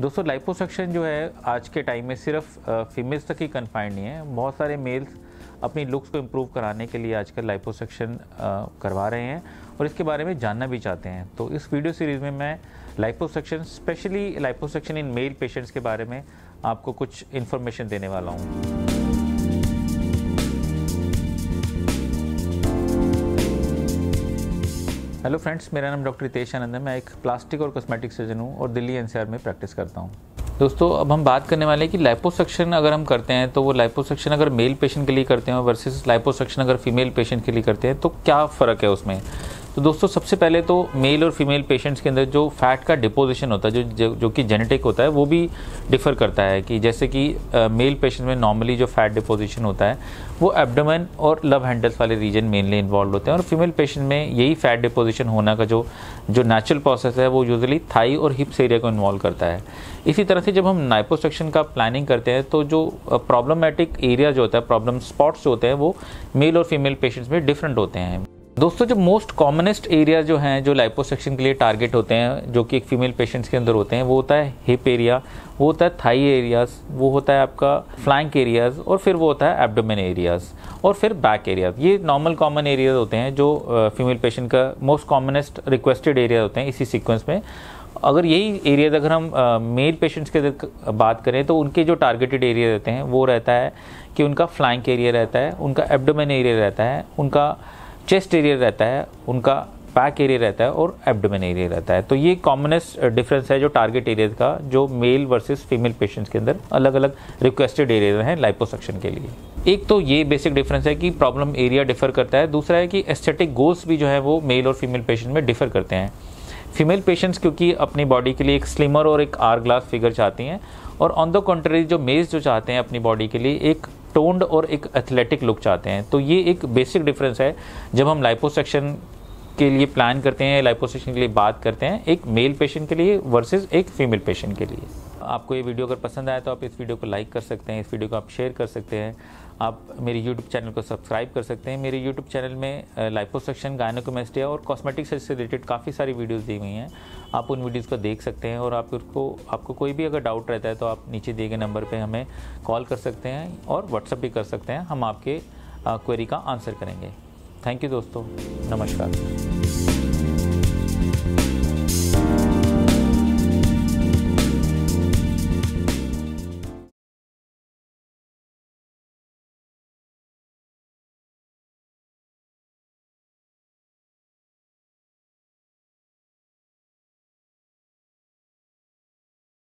दोस्तों लाइपोसक्शन जो है आज के टाइम में सिर्फ फीमेल्स तक ही कन्फाइंड नहीं है बहुत सारे मेल्स अपनी लुक्स को इम्प्रूव कराने के लिए आजकल लाइपोसक्शन करवा रहे हैं और इसके बारे में जानना भी चाहते हैं तो इस वीडियो सीरीज़ में मैं liposuction specially liposuction in male patients के बारे में आपको कुछ इन्फॉर्मेशन देने वाला हूँ हेलो फ्रेंड्स मेरा नाम डॉक्टर रितेश आनंद है मैं एक प्लास्टिक और कॉस्मेटिक सर्जन हूँ और दिल्ली एनसीआर में प्रैक्टिस करता हूँ दोस्तों अब हम बात करने वाले हैं कि लाइपोसक्शन अगर हम करते हैं तो वो लाइपोसक्शन अगर मेल पेशेंट के लिए करते हैं वर्सेस लाइपोसक्शन अगर फीमेल पेशेंट के लिए करते हैं तो क्या फ़र्क है उसमें तो दोस्तों सबसे पहले तो मेल और फीमेल पेशेंट्स के अंदर जो फैट का डिपोजिशन होता है जो जो, जो कि जेनेटिक होता है वो भी डिफ़र करता है कि जैसे कि मेल पेशेंट में नॉर्मली जो फैट डिपोजिशन होता है वो एबडमन और लव हैंडल्स वाले रीजन मेनली इन्वॉल्व होते हैं और फीमेल पेशेंट में यही फैट डिपोजिशन होना का जो जो नेचुरल प्रोसेस है वो यूजली थाई और हिप्स एरिया को इन्वॉल्व करता है इसी तरह से जब हम नाइपोस्ट्रक्शन का प्लानिंग करते हैं तो जो प्रॉब्लमेटिक एरिया जो होता है प्रॉब्लम स्पॉट्स जो होते हैं वो मेल और फीमेल पेशेंट्स में डिफरेंट होते हैं दोस्तों जो मोस्ट कॉमनेस्ट एरिया जो हैं जो लाइपोसेक्शन के लिए टारगेट होते हैं जो कि एक फीमेल पेशेंट्स के अंदर होते हैं वो होता है हिप एरिया वो होता है थाई एरियाज वो होता है आपका फ्लैंक एरियाज और फिर वो होता है एब्डोमेन एरियाज और फिर बैक एरियाज ये नॉर्मल कॉमन एरियाज होते हैं जो फीमेल पेशेंट का मोस्ट कॉमनेस्ट रिक्वेस्टेड एरिया होते हैं इसी सिक्वेंस में अगर यही एरियाज अगर हम मेल पेशेंट्स के बात करें तो उनके जो टारगेटेड एरिया रहते हैं वो रहता है कि उनका फ्लैंक एरिया रहता है उनका एब्डोमेन एरिया रहता है उनका चेस्ट एरिया रहता है उनका पैक एरिया रहता है और एबडोमेन एरिया रहता है तो ये कॉमनेस्ट डिफरेंस है जो टारगेट एरियाज का जो मेल वर्सेस फीमेल पेशेंट्स के अंदर अलग अलग रिक्वेस्टेड एरिया हैं लाइपोसक्शन के लिए एक तो ये बेसिक डिफरेंस है कि प्रॉब्लम एरिया डिफर करता है दूसरा है कि एस्थेटिक गोल्स भी जो है वो मेल और फीमेल पेशेंट में डिफर करते हैं फीमेल पेशेंट्स क्योंकि अपनी बॉडी के लिए एक स्लिमर और एक आर ग्लास फिगर चाहती हैं और ऑन द कंट्री जो मेल्स जो चाहते हैं अपनी बॉडी के लिए एक टोन्ड और एक एथलेटिक लुक चाहते हैं तो ये एक बेसिक डिफरेंस है जब हम लाइपोसेक्शन के लिए प्लान करते हैं लाइपोसेक्शन के लिए बात करते हैं एक मेल पेशेंट के लिए वर्सेस एक फीमेल पेशेंट के लिए आपको ये वीडियो अगर पसंद आया तो आप इस वीडियो को लाइक कर सकते हैं इस वीडियो को आप शेयर कर सकते हैं आप मेरे यूट्यूब चैनल को सब्सक्राइब कर सकते हैं मेरे यूट्यूब चैनल में लाइपोसक्शन गायनोकोमेस्टिया और कॉस्मेटिक्स से रिलेटेड काफ़ी सारी वीडियोस दी हुई हैं आप उन वीडियोस को देख सकते हैं और आप उसको आपको कोई भी अगर डाउट रहता है तो आप नीचे दिए गए नंबर पर हमें कॉल कर सकते हैं और व्हाट्सअप भी कर सकते हैं हम आपके क्वेरी का आंसर करेंगे थैंक यू दोस्तों नमस्कार